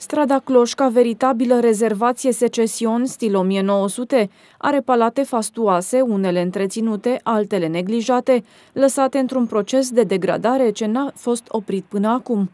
Strada Cloșca, veritabilă rezervație secesion stil 1900, are palate fastuoase, unele întreținute, altele neglijate, lăsate într-un proces de degradare ce n-a fost oprit până acum.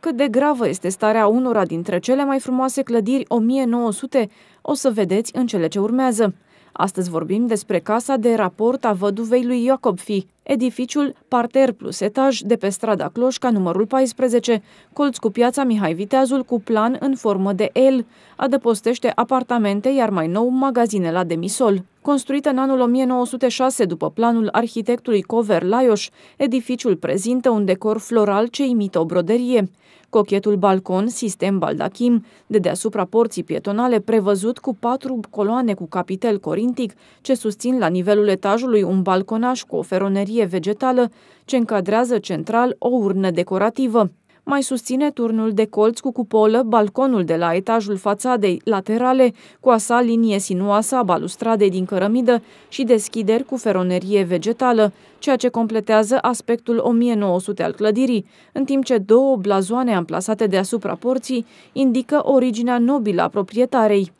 Cât de gravă este starea unora dintre cele mai frumoase clădiri 1900, o să vedeți în cele ce urmează. Astăzi vorbim despre casa de raport a văduvei lui Iacob Fi, edificiul parter plus etaj de pe strada Cloșca numărul 14, colț cu piața Mihai Viteazul cu plan în formă de L, adăpostește apartamente, iar mai nou magazine la demisol. Construită în anul 1906 după planul arhitectului Cover Laioș, edificiul prezintă un decor floral ce imită o broderie. Cochetul balcon, sistem baldachim, de deasupra porții pietonale prevăzut cu patru coloane cu capitel corintic, ce susțin la nivelul etajului un balconaș cu o feronerie vegetală, ce încadrează central o urnă decorativă mai susține turnul de colț cu cupolă, balconul de la etajul fațadei, laterale, cu asa linie sinuoasă a balustradei din cărămidă și deschideri cu feronerie vegetală, ceea ce completează aspectul 1900 al clădirii, în timp ce două blazoane amplasate deasupra porții indică originea nobilă a proprietarei.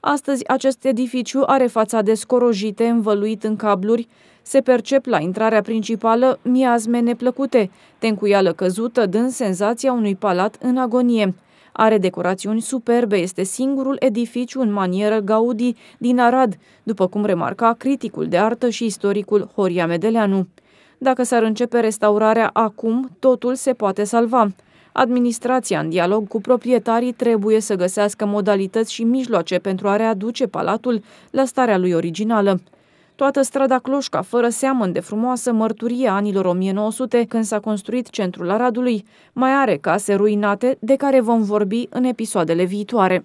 Astăzi, acest edificiu are fațade scorojite, învăluit în cabluri, se percep la intrarea principală miazme neplăcute, tencuială căzută dând senzația unui palat în agonie. Are decorațiuni superbe, este singurul edificiu în manieră Gaudi din Arad, după cum remarca criticul de artă și istoricul Horia Medeleanu. Dacă s-ar începe restaurarea acum, totul se poate salva. Administrația, în dialog cu proprietarii, trebuie să găsească modalități și mijloace pentru a readuce palatul la starea lui originală. Toată strada Cloșca, fără seamăn de frumoasă mărturie a anilor 1900, când s-a construit centrul Aradului, mai are case ruinate de care vom vorbi în episoadele viitoare.